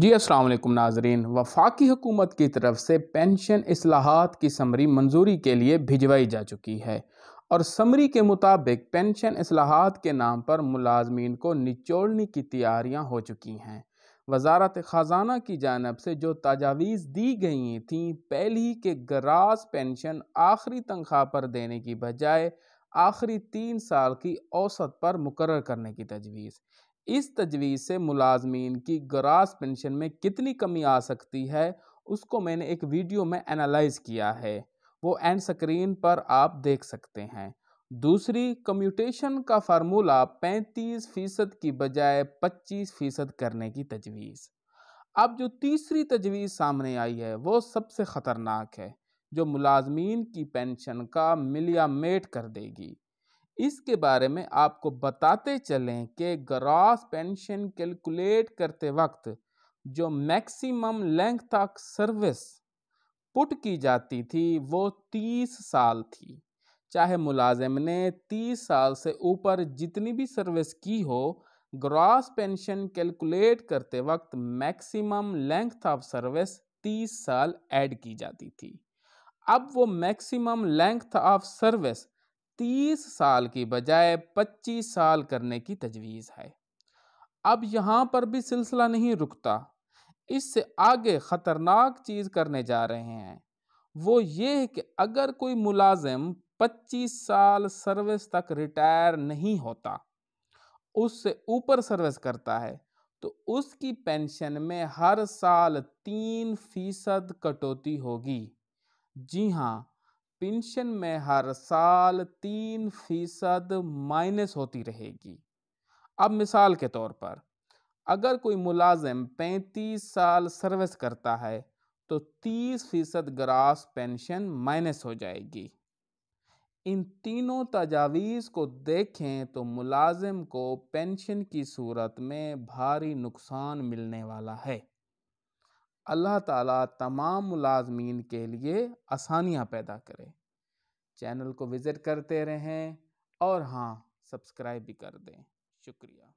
जी असलम नाजरीन वफाकी हुकूमत की तरफ से पेंशन असलाहत की समरी मंजूरी के लिए भिजवाई जा चुकी है और समरी के मुताबिक पेंशन असलाहत के नाम पर मुलाजमीन को निचोड़ने की तैयारियां हो चुकी हैं वजारत ख़जाना की जानब से जो तजावीज़ दी गई थी पहली के ग्रास पेंशन आखिरी तनख्वाह पर देने की बजाय आखिरी तीन साल की औसत पर मुकर करने की तजवीज़ इस तजवीज़ से मुलाजमीन की ग्रास पेंशन में कितनी कमी आ सकती है उसको मैंने एक वीडियो में एनालाइज किया है वो एंड स्क्रीन पर आप देख सकते हैं दूसरी कम्यूटेशन का फार्मूला 35 फ़ीसद की बजाय 25 फ़ीसद करने की तजवीज़ अब जो तीसरी तजवीज़ सामने आई है वो सबसे ख़तरनाक है जो मुलाजमीन की पेंशन का मिलिया मेट कर देगी इसके बारे में आपको बताते चलें कि ग्रॉस पेंशन कैलकुलेट करते वक्त जो मैक्सिमम लेंथ तक सर्विस पुट की जाती थी वो तीस साल थी चाहे मुलाजिम ने तीस साल से ऊपर जितनी भी सर्विस की हो ग्रॉस पेंशन कैलकुलेट करते वक्त मैक्सिमम लेंथ ऑफ सर्विस तीस साल ऐड की जाती थी अब वो मैक्सिमम लेंथ ऑफ सर्विस तीस साल की बजाय पच्चीस साल करने की तजवीज़ है अब यहाँ पर भी सिलसिला नहीं रुकता इससे आगे ख़तरनाक चीज़ करने जा रहे हैं वो ये है कि अगर कोई मुलाजिम पच्चीस साल सर्विस तक रिटायर नहीं होता उससे ऊपर सर्विस करता है तो उसकी पेंशन में हर साल तीन फीसद कटौती होगी जी हाँ पेंशन में हर साल तीन फीसद माइनस होती रहेगी अब मिसाल के तौर पर अगर कोई मुलाजिम पैंतीस साल सर्विस करता है तो तीस फीसद ग्रास पेंशन माइनस हो जाएगी इन तीनों तजावीज़ को देखें तो मुलाजिम को पेंशन की सूरत में भारी नुकसान मिलने वाला है अल्लाह ताला तमाम मुलाजमीन के लिए आसानियाँ पैदा करे चैनल को विज़िट करते रहें और हाँ सब्सक्राइब भी कर दें शुक्रिया